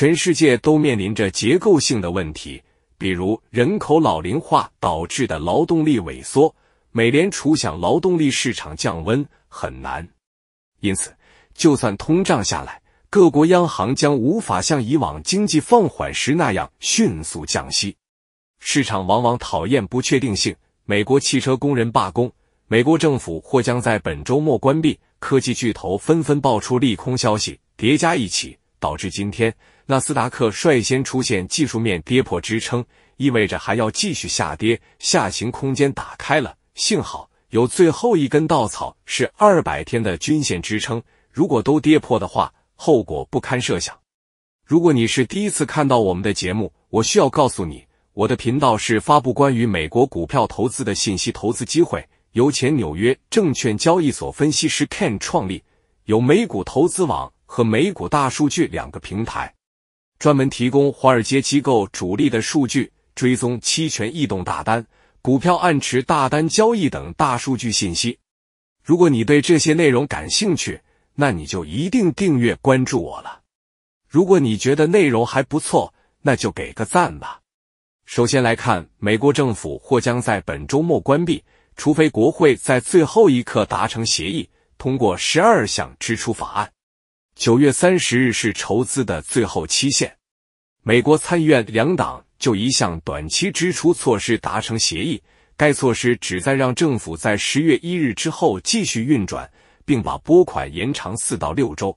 全世界都面临着结构性的问题，比如人口老龄化导致的劳动力萎缩。美联储想劳动力市场降温很难，因此，就算通胀下来，各国央行将无法像以往经济放缓时那样迅速降息。市场往往讨厌不确定性。美国汽车工人罢工，美国政府或将在本周末关闭。科技巨头纷纷爆出利空消息，叠加一起，导致今天。纳斯达克率先出现技术面跌破支撑，意味着还要继续下跌，下行空间打开了。幸好有最后一根稻草是二百天的均线支撑，如果都跌破的话，后果不堪设想。如果你是第一次看到我们的节目，我需要告诉你，我的频道是发布关于美国股票投资的信息、投资机会，由前纽约证券交易所分析师 Ken 创立，有美股投资网和美股大数据两个平台。专门提供华尔街机构主力的数据追踪、期权异动大单、股票暗持大单交易等大数据信息。如果你对这些内容感兴趣，那你就一定订阅关注我了。如果你觉得内容还不错，那就给个赞吧。首先来看，美国政府或将在本周末关闭，除非国会在最后一刻达成协议，通过十二项支出法案。九月三十日是筹资的最后期限。美国参议院两党就一项短期支出措施达成协议，该措施旨在让政府在十月一日之后继续运转，并把拨款延长四到六周。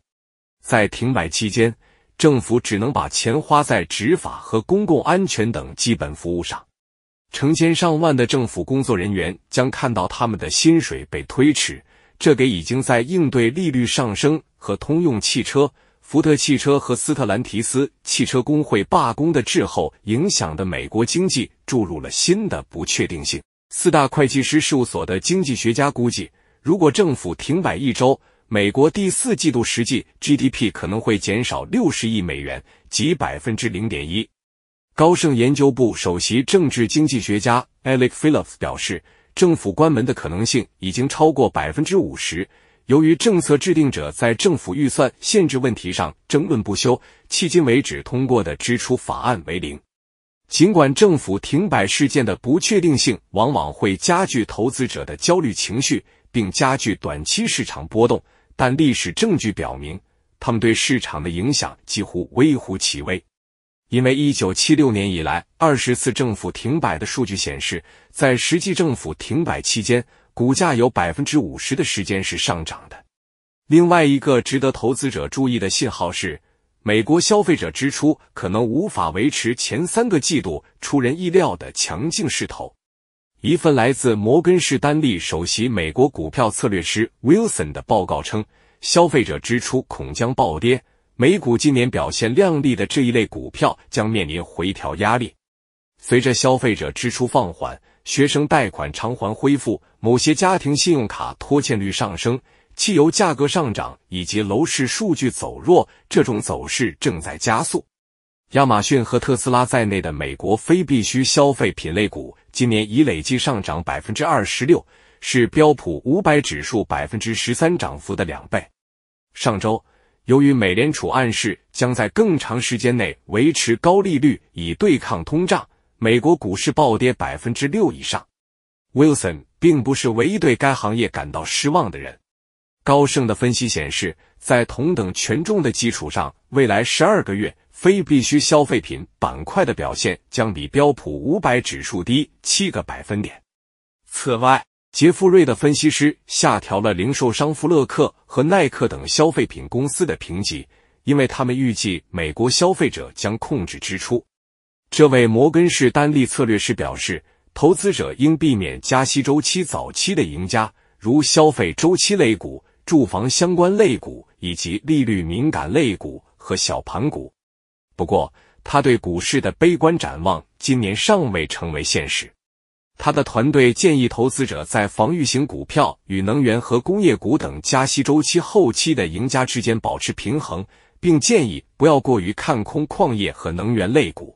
在停摆期间，政府只能把钱花在执法和公共安全等基本服务上。成千上万的政府工作人员将看到他们的薪水被推迟，这给已经在应对利率上升。和通用汽车、福特汽车和斯特兰提斯汽车工会罢工的滞后影响，的美国经济注入了新的不确定性。四大会计师事务所的经济学家估计，如果政府停摆一周，美国第四季度实际 GDP 可能会减少六十亿美元，即百分之零点一。高盛研究部首席政治经济学家 Alex Phillips 表示，政府关门的可能性已经超过百分之五十。由于政策制定者在政府预算限制问题上争论不休，迄今为止通过的支出法案为零。尽管政府停摆事件的不确定性往往会加剧投资者的焦虑情绪，并加剧短期市场波动，但历史证据表明，他们对市场的影响几乎微乎其微。因为一九七六年以来二十次政府停摆的数据显示，在实际政府停摆期间。股价有百分之五十的时间是上涨的。另外一个值得投资者注意的信号是，美国消费者支出可能无法维持前三个季度出人意料的强劲势头。一份来自摩根士丹利首席美国股票策略师 Wilson 的报告称，消费者支出恐将暴跌。美股今年表现亮丽的这一类股票将面临回调压力。随着消费者支出放缓，学生贷款偿还恢复。某些家庭信用卡拖欠率上升，汽油价格上涨以及楼市数据走弱，这种走势正在加速。亚马逊和特斯拉在内的美国非必需消费品类股今年已累计上涨百分之二十六，是标普五百指数百分之十三涨幅的两倍。上周，由于美联储暗示将在更长时间内维持高利率以对抗通胀，美国股市暴跌百分之六以上。Wilson。并不是唯一对该行业感到失望的人。高盛的分析显示，在同等权重的基础上，未来十二个月非必需消费品板块的表现将比标普五百指数低七个百分点。此外，杰富瑞的分析师下调了零售商富勒克和耐克等消费品公司的评级，因为他们预计美国消费者将控制支出。这位摩根士丹利策略师表示。投资者应避免加息周期早期的赢家，如消费周期类股、住房相关类股以及利率敏感类股和小盘股。不过，他对股市的悲观展望今年尚未成为现实。他的团队建议投资者在防御型股票与能源和工业股等加息周期后期的赢家之间保持平衡，并建议不要过于看空矿业和能源类股。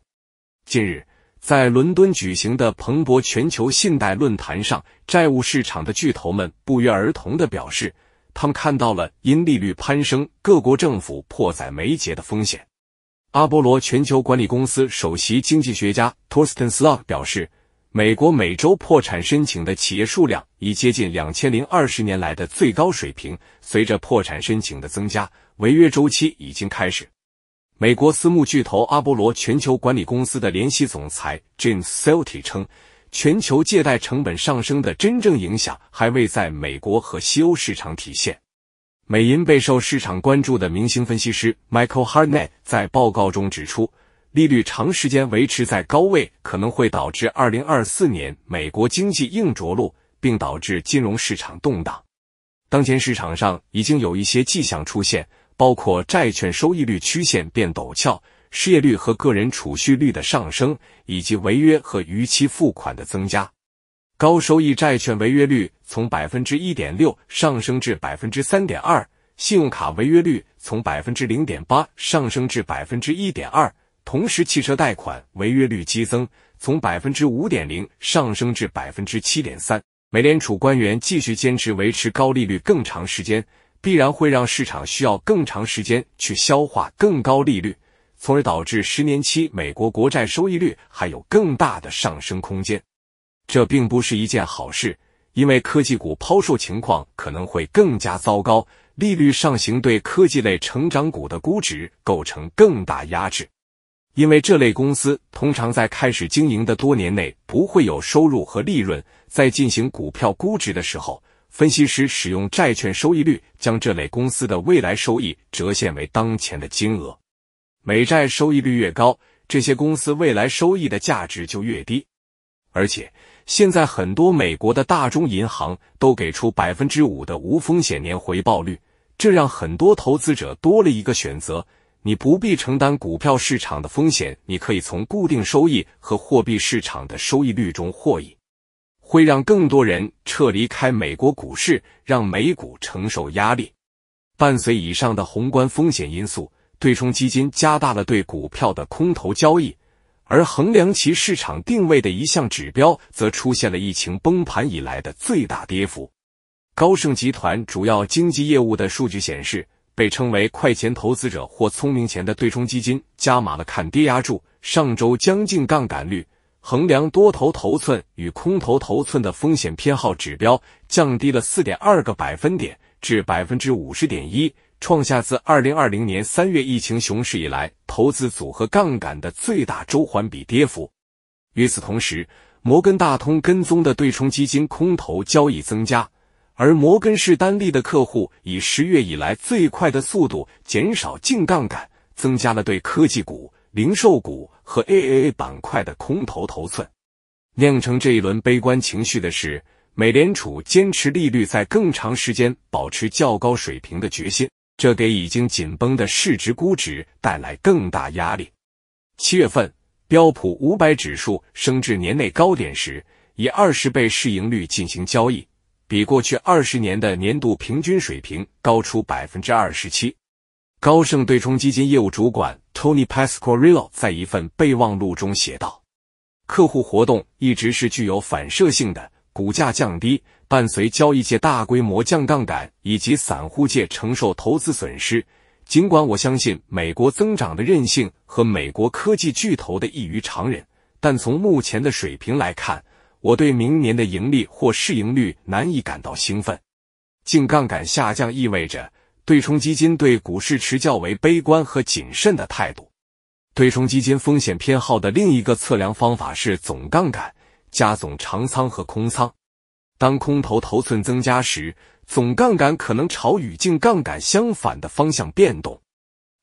近日。在伦敦举行的彭博全球信贷论坛上，债务市场的巨头们不约而同的表示，他们看到了因利率攀升，各国政府迫在眉睫的风险。阿波罗全球管理公司首席经济学家 Torsten s l o c k 表示，美国每周破产申请的企业数量已接近两千零二十年来的最高水平，随着破产申请的增加，违约周期已经开始。美国私募巨头阿波罗全球管理公司的联席总裁 j i m s e l t y 称，全球借贷成本上升的真正影响还未在美国和西欧市场体现。美银备受市场关注的明星分析师 Michael Hartnett 在报告中指出，利率长时间维持在高位可能会导致2024年美国经济硬着陆，并导致金融市场动荡。当前市场上已经有一些迹象出现。包括债券收益率曲线变陡峭、失业率和个人储蓄率的上升，以及违约和逾期付款的增加。高收益债券违约率从百分之一点六上升至百分之三点二，信用卡违约率从百分之零点八上升至百分之一点二，同时汽车贷款违约率激增，从百分之五点零上升至百分之七点三。美联储官员继续坚持维持高利率更长时间。必然会让市场需要更长时间去消化更高利率，从而导致十年期美国国债收益率还有更大的上升空间。这并不是一件好事，因为科技股抛售情况可能会更加糟糕。利率上行对科技类成长股的估值构成更大压制，因为这类公司通常在开始经营的多年内不会有收入和利润，在进行股票估值的时候。分析师使用债券收益率，将这类公司的未来收益折现为当前的金额。美债收益率越高，这些公司未来收益的价值就越低。而且，现在很多美国的大中银行都给出百分之五的无风险年回报率，这让很多投资者多了一个选择：你不必承担股票市场的风险，你可以从固定收益和货币市场的收益率中获益。会让更多人撤离开美国股市，让美股承受压力。伴随以上的宏观风险因素，对冲基金加大了对股票的空头交易，而衡量其市场定位的一项指标，则出现了疫情崩盘以来的最大跌幅。高盛集团主要经济业务的数据显示，被称为“快钱”投资者或聪明钱的对冲基金加码了看跌压注，上周将近杠杆率。衡量多头头寸与空头头寸的风险偏好指标降低了四点二个百分点至百分之五十点一，创下自二零二零年三月疫情熊市以来投资组合杠杆的最大周环比跌幅。与此同时，摩根大通跟踪的对冲基金空头交易增加，而摩根士丹利的客户以十月以来最快的速度减少净杠杆，增加了对科技股、零售股。和 AAA 板块的空头头寸，酿成这一轮悲观情绪的是美联储坚持利率在更长时间保持较高水平的决心，这给已经紧绷的市值估值带来更大压力。七月份标普五百指数升至年内高点时，以二十倍市盈率进行交易，比过去二十年的年度平均水平高出百分之二十七。高盛对冲基金业务主管。Tony Pasquarillo 在一份备忘录中写道：“客户活动一直是具有反射性的，股价降低伴随交易界大规模降杠杆以及散户界承受投资损失。尽管我相信美国增长的韧性和美国科技巨头的异于常人，但从目前的水平来看，我对明年的盈利或市盈率难以感到兴奋。净杠杆下降意味着。”对冲基金对股市持较为悲观和谨慎的态度。对冲基金风险偏好的另一个测量方法是总杠杆加总长仓和空仓。当空头头寸增加时，总杠杆可能朝与净杠杆相反的方向变动。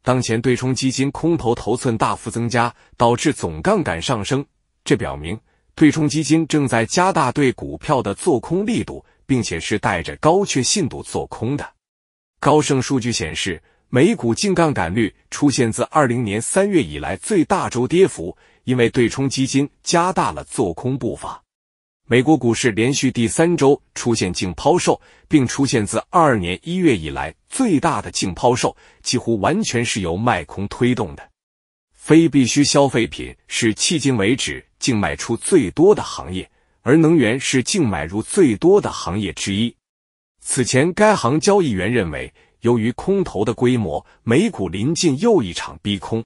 当前对冲基金空头头寸大幅增加，导致总杠杆上升，这表明对冲基金正在加大对股票的做空力度，并且是带着高确信度做空的。高盛数据显示，美股净杠杆率出现自二零年三月以来最大周跌幅，因为对冲基金加大了做空步伐。美国股市连续第三周出现净抛售，并出现自二二年一月以来最大的净抛售，几乎完全是由卖空推动的。非必需消费品是迄今为止净卖出最多的行业，而能源是净买入最多的行业之一。此前，该行交易员认为，由于空头的规模，美股临近又一场逼空。